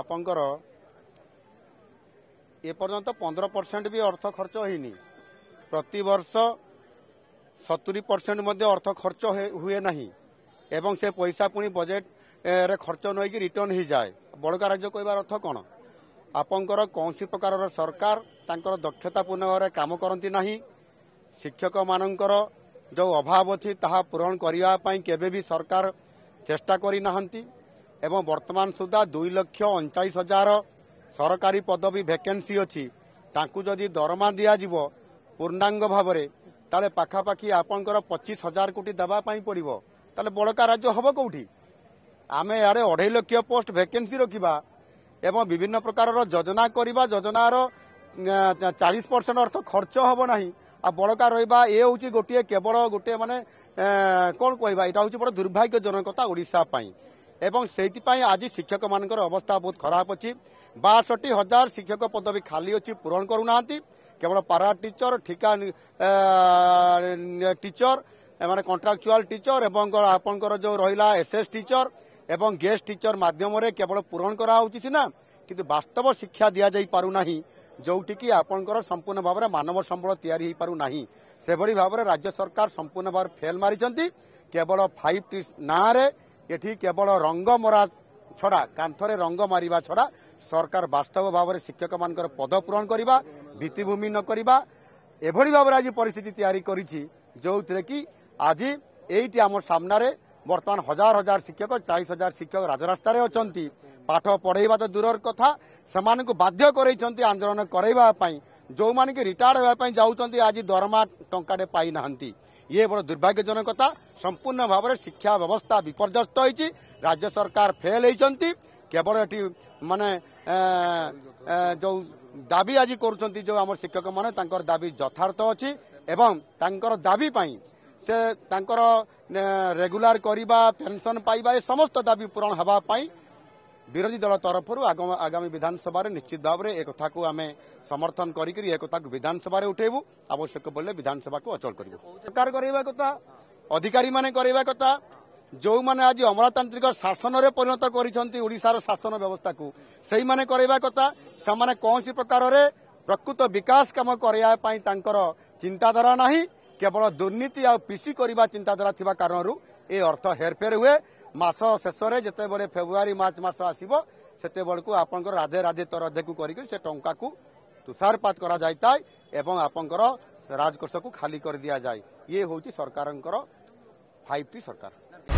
আপনার এপর্যন্ত পনের পরসেন্ট বি অর্থ খরচ হয়নি প্রত্যর্ষ সতুরি পরসেন্ট অর্থ খরচ হুয়ে না এবং সে পয়সা পুঁ বজেট খরচ নই রিটর্ন হয়ে যায় বড়কা রাজ্য কহবার অর্থ কণ আপনার কৌশি প্রকার সরকার তাঁর দক্ষতাপূর্ণ কাম করতে না শিক্ষক মানুষ যে অভাব অভাবছি তাহা পূরণ করা কেবে বি সরকার চেষ্টা না এবং বর্তমান সুদ্ধা দুই লক্ষ অনচাশ হাজার সরকারি পদবী ভ্যাকেন্সি অছি তাঁকু যদি দরমা যাব পূর্ণাঙ্গ ভাবে তাহলে পাখাপাখি আপনার পঁচিশ হাজার কোটি দেওয়া পড়ব তাহলে বড়কা রাজ্য হব কোটি আমি ইয়ারে অঢ়াই লক্ষ পোস্ট ভ্যাকেন্সি রকিবা এবং বিভিন্ন প্রকারর যোজনা করা যোজনার চাশ পরসেন্ট অর্থ খরচ হব না ଆଉ ବଳକା ରହିବା ଏ ହେଉଛି ଗୋଟିଏ କେବଳ ଗୋଟିଏ ମାନେ କ'ଣ କହିବା ଏଇଟା ହେଉଛି ବଡ଼ ଦୁର୍ଭାଗ୍ୟଜନକ କଥା ଓଡ଼ିଶା ପାଇଁ ଏବଂ ସେଇଥିପାଇଁ ଆଜି ଶିକ୍ଷକମାନଙ୍କର ଅବସ୍ଥା ବହୁତ ଖରାପ ଅଛି ବାଷଠି ହଜାର ଶିକ୍ଷକ ପଦବୀ ଖାଲି ଅଛି ପୂରଣ କରୁନାହାନ୍ତି କେବଳ ପାରା ଟିଚର ଠିକା ଟିଚର ମାନେ କଣ୍ଟ୍ରାକ୍ଚୁଆଲ ଟିଚର ଏବଂ ଆପଣଙ୍କର ଯେଉଁ ରହିଲା ଏସ୍ଏସ୍ ଟିଚର ଏବଂ ଗେଷ୍ଟ ଟିଚର ମାଧ୍ୟମରେ କେବଳ ପୂରଣ କରାହେଉଛି ସିନା କିନ୍ତୁ ବାସ୍ତବ ଶିକ୍ଷା ଦିଆଯାଇ ପାରୁନାହିଁ ଯେଉଁଠିକି ଆପଣଙ୍କର ସମ୍ପୂର୍ଣ୍ଣ ଭାବରେ ମାନବ ସମ୍ବଳ ତିଆରି ହୋଇପାରୁନାହିଁ ସେଭଳି ଭାବରେ ରାଜ୍ୟ ସରକାର ସମ୍ପୂର୍ଣ୍ଣ ଭାବରେ ଫେଲ୍ ମାରିଛନ୍ତି କେବଳ ଫାଇଭ୍ ଟି ନାଁରେ ଏଠି କେବଳ ରଙ୍ଗ ମରା ଛଡ଼ା କାନ୍ଥରେ ରଙ୍ଗ ମାରିବା ଛଡ଼ା ସରକାର ବାସ୍ତବ ଭାବରେ ଶିକ୍ଷକମାନଙ୍କର ପଦ ପୂରଣ କରିବା ଭିତ୍ତିଭୂମି ନ କରିବା ଏଭଳି ଭାବରେ ଆଜି ପରିସ୍ଥିତି ତିଆରି କରିଛି ଯେଉଁଥିରେ କି ଆଜି ଏଇଟି ଆମ ସାମ୍ନାରେ বর্তমান হাজার হাজার শিক্ষক চাইশ হাজার শিক্ষক রাজরাস্তায় অনেক পাঠ পড়াইবা তো দূরর কথা সে বাধ্য করাইছেন আন্দোলন করাইবা ଯେଉଁମାନେ କି ରିଟାୟାର୍ଡ ହେବା ପାଇଁ ଯାଉଛନ୍ତି ଆଜି ଦରମା ଟଙ୍କାଟେ ପାଇନାହାନ୍ତି ଇଏ ବଡ଼ ଦୁର୍ଭାଗ୍ୟଜନକ କଥା ସମ୍ପୂର୍ଣ୍ଣ ଭାବରେ ଶିକ୍ଷା ବ୍ୟବସ୍ଥା ବିପର୍ଯ୍ୟସ୍ତ ହୋଇଛି ରାଜ୍ୟ ସରକାର ଫେଲ୍ ହୋଇଛନ୍ତି କେବଳ ଏଠି ମାନେ ଯେଉଁ ଦାବି ଆଜି କରୁଛନ୍ତି ଯେଉଁ ଆମର ଶିକ୍ଷକମାନେ ତାଙ୍କର ଦାବି ଯଥାର୍ଥ ଅଛି ଏବଂ ତାଙ୍କର ଦାବି ପାଇଁ ସେ ତାଙ୍କର ରେଗୁଲାର କରିବା ପେନ୍ସନ୍ ପାଇବା ଏ ସମସ୍ତ ଦାବି ପୂରଣ ହେବା ପାଇଁ ବିରୋଧୀ ଦଳ ତରଫରୁ ଆଗାମୀ ବିଧାନସଭାରେ ନିଶ୍ଚିତ ଭାବରେ ଏ କଥାକୁ ଆମେ ସମର୍ଥନ କରିକି ଏ କଥାକୁ ବିଧାନସଭାରେ ଉଠେଇବୁ ଆବଶ୍ୟକ ବୋଲେ ବିଧାନସଭାକୁ ଅଚଳ କରିବୁ ସରକାର କରାଇବା କଥା ଅଧିକାରୀମାନେ କରାଇବା କଥା ଯେଉଁମାନେ ଆଜି ଅମଳତାନ୍ତ୍ରିକ ଶାସନରେ ପରିଣତ କରିଛନ୍ତି ଓଡ଼ିଶାର ଶାସନ ବ୍ୟବସ୍ଥାକୁ ସେହିମାନେ କରାଇବା କଥା ସେମାନେ କୌଣସି ପ୍ରକାରରେ ପ୍ରକୃତ ବିକାଶ କାମ କରାଇବା ପାଇଁ ତାଙ୍କର ଚିନ୍ତାଧାରା ନାହିଁ କେବଳ ଦୁର୍ନୀତି ଆଉ ପିସି କରିବା ଚିନ୍ତାଧାରା ଥିବା କାରଣରୁ ଏ ଅର୍ଥ ହେରଫେର ହୁଏ ମାସ ଶେଷରେ ଯେତେବେଳେ ଫେବୃଆରୀ ମାର୍ଚ୍ଚ ମାସ ଆସିବ ସେତେବେଳକୁ ଆପଣଙ୍କର ରାଧେ ରାଧେ ତରଧେକୁ କରିକି ସେ ଟଙ୍କାକୁ ତୁଷାରପାତ କରାଯାଇଥାଏ ଏବଂ ଆପଣଙ୍କର ରାଜକୋଷକୁ ଖାଲି କରିଦିଆଯାଏ ଇଏ ହେଉଛି ସରକାରଙ୍କର ଫାଇଭ ଟି ସରକାର